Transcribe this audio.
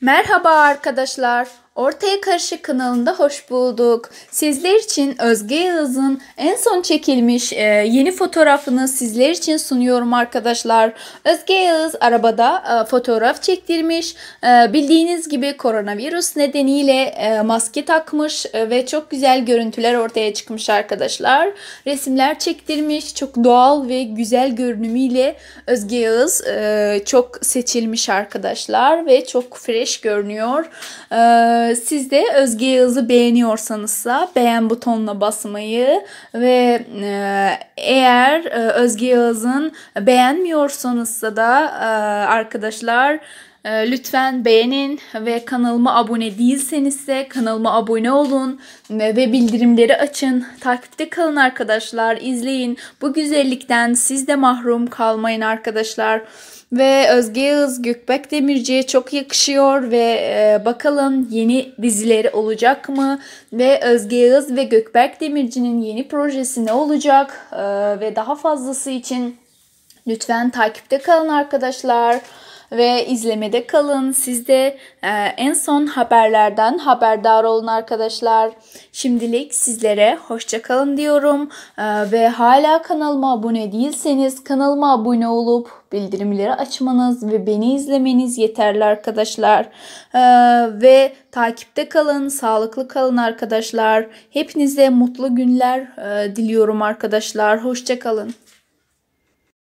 Merhaba arkadaşlar. Ortaya Karışık kanalında hoş bulduk. Sizler için Özge Yıldız'ın en son çekilmiş e, yeni fotoğrafını sizler için sunuyorum arkadaşlar. Özge Yıldız arabada e, fotoğraf çektirmiş. E, bildiğiniz gibi koronavirüs nedeniyle maske takmış ve çok güzel görüntüler ortaya çıkmış arkadaşlar. Resimler çektirmiş. Çok doğal ve güzel görünümüyle Özge Yıldız çok seçilmiş arkadaşlar ve çok fresh görünüyor. Eee siz de Özge Yağız'ı beğeniyorsanızsa beğen butonuna basmayı ve e, eğer e, Özge Yağız'ın beğenmiyorsanızsa da e, arkadaşlar ee, lütfen beğenin ve kanalıma abone değilseniz de kanalıma abone olun ve bildirimleri açın. Takipte kalın arkadaşlar, izleyin. Bu güzellikten siz de mahrum kalmayın arkadaşlar. Ve Özge Yağız Gökbek Demirci'ye çok yakışıyor ve e, bakalım yeni dizileri olacak mı? Ve Özge Yağız ve Gökberk Demirci'nin yeni projesi ne olacak? Ee, ve daha fazlası için lütfen takipte kalın arkadaşlar ve izlemede kalın. Siz de e, en son haberlerden haberdar olun arkadaşlar. Şimdilik sizlere hoşça kalın diyorum e, ve hala kanalıma abone değilseniz kanalıma abone olup bildirimleri açmanız ve beni izlemeniz yeterli arkadaşlar. E, ve takipte kalın, sağlıklı kalın arkadaşlar. Hepinize mutlu günler e, diliyorum arkadaşlar. Hoşça kalın.